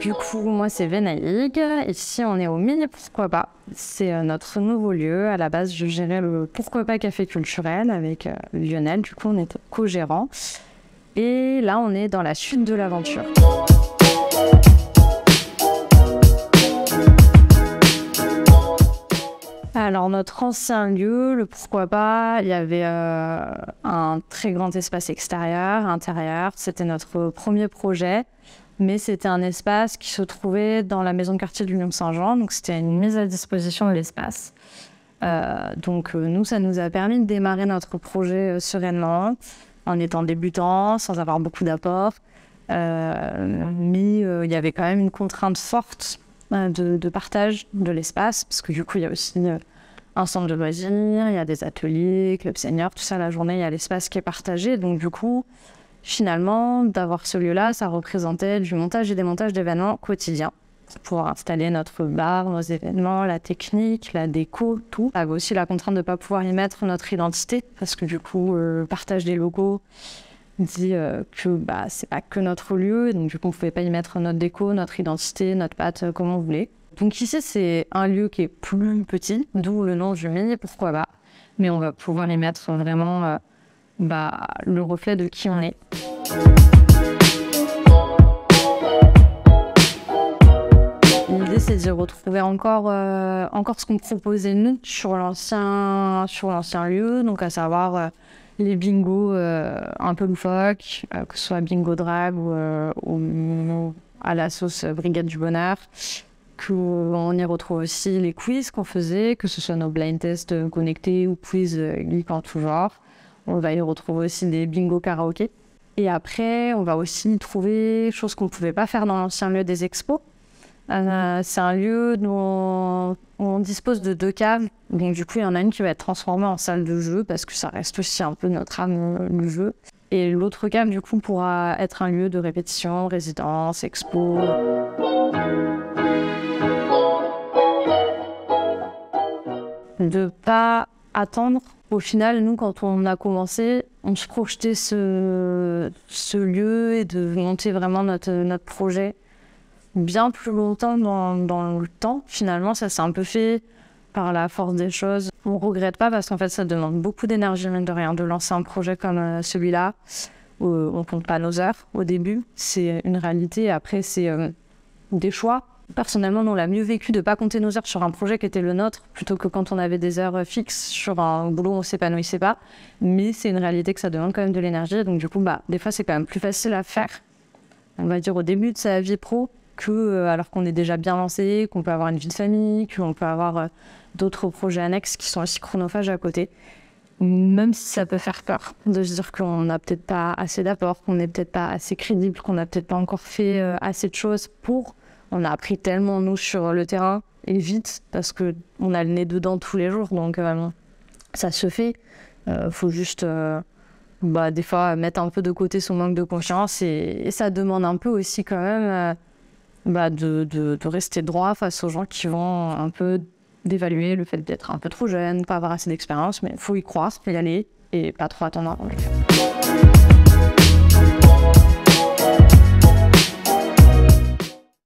Du coup, moi, c'est Venaïg. Ici, on est au Mini Pourquoi pas. C'est euh, notre nouveau lieu. À la base, je gérais le Pourquoi pas Café culturel avec euh, Lionel. Du coup, on est co-gérant. Et là, on est dans la suite de l'aventure. Alors, notre ancien lieu, le pourquoi pas, il y avait euh, un très grand espace extérieur, intérieur. C'était notre premier projet, mais c'était un espace qui se trouvait dans la maison de quartier de l'Union Saint-Jean, donc c'était une mise à disposition de l'espace. Euh, donc, euh, nous, ça nous a permis de démarrer notre projet sereinement, en étant débutant, sans avoir beaucoup d'apports. mais il y avait quand même une contrainte forte de, partage de l'espace, parce que du coup, il y a aussi un centre de loisirs, il y a des ateliers, club senior, tout ça la journée, il y a l'espace qui est partagé. Donc du coup, finalement, d'avoir ce lieu-là, ça représentait du montage et des montages d'événements quotidiens pour installer notre bar, nos événements, la technique, la déco, tout. Il avait aussi la contrainte de ne pas pouvoir y mettre notre identité, parce que du coup, euh, le partage des locaux dit euh, que bah, c'est pas que notre lieu, donc du coup, on ne pouvait pas y mettre notre déco, notre identité, notre patte, euh, comme on voulait. Donc ici, c'est un lieu qui est plus petit, d'où le nom mini. pourquoi pas. Mais on va pouvoir y mettre vraiment euh, bah, le reflet de qui on est. L'idée, c'est de retrouver encore, euh, encore ce qu'on proposait nous sur l'ancien, sur l'ancien lieu, donc à savoir euh, les bingos un peu loufoques, que ce soit bingo drag ou à la sauce Brigade du Bonheur, on y retrouve aussi les quiz qu'on faisait, que ce soit nos blind tests connectés ou quiz euh, geek en tout genre. On va y retrouver aussi des bingo karaoké. Et après, on va aussi y trouver choses qu'on ne pouvait pas faire dans l'ancien lieu des expos. Euh, c'est un lieu où on dispose de deux caves. Donc, du coup, il y en a une qui va être transformée en salle de jeu parce que ça reste aussi un peu notre âme, le euh, jeu. Et l'autre cave, du coup, pourra être un lieu de répétition, résidence, expo. de pas attendre. Au final, nous, quand on a commencé, on se projetait ce, ce lieu et de monter vraiment notre, notre projet bien plus longtemps dans, dans le temps. Finalement, ça s'est un peu fait par la force des choses. On regrette pas parce qu'en fait, ça demande beaucoup d'énergie, même de rien, de lancer un projet comme euh, celui-là. Euh, on compte pas nos heures au début, c'est une réalité. Après, c'est euh, des choix Personnellement, on l'a mieux vécu de ne pas compter nos heures sur un projet qui était le nôtre, plutôt que quand on avait des heures fixes sur un boulot où on s'épanouissait pas. Mais c'est une réalité que ça demande quand même de l'énergie. Donc, du coup, bah, des fois, c'est quand même plus facile à faire, on va dire, au début de sa vie pro, que euh, alors qu'on est déjà bien lancé, qu'on peut avoir une vie de famille, qu'on peut avoir euh, d'autres projets annexes qui sont aussi chronophages à côté. Même si ça peut faire peur de se dire qu'on n'a peut-être pas assez d'apport, qu'on n'est peut-être pas assez crédible, qu'on n'a peut-être pas encore fait euh, assez de choses pour on a appris tellement nous sur le terrain et vite parce que on a le nez dedans tous les jours donc vraiment, euh, ça se fait il euh, faut juste euh, bah, des fois mettre un peu de côté son manque de confiance et, ça demande un peu aussi quand même bah, de, de, rester droit face aux gens qui vont un peu d'évaluer le fait d'être un peu trop jeune pas avoir assez d'expérience mais faut y croire y aller et pas trop attendre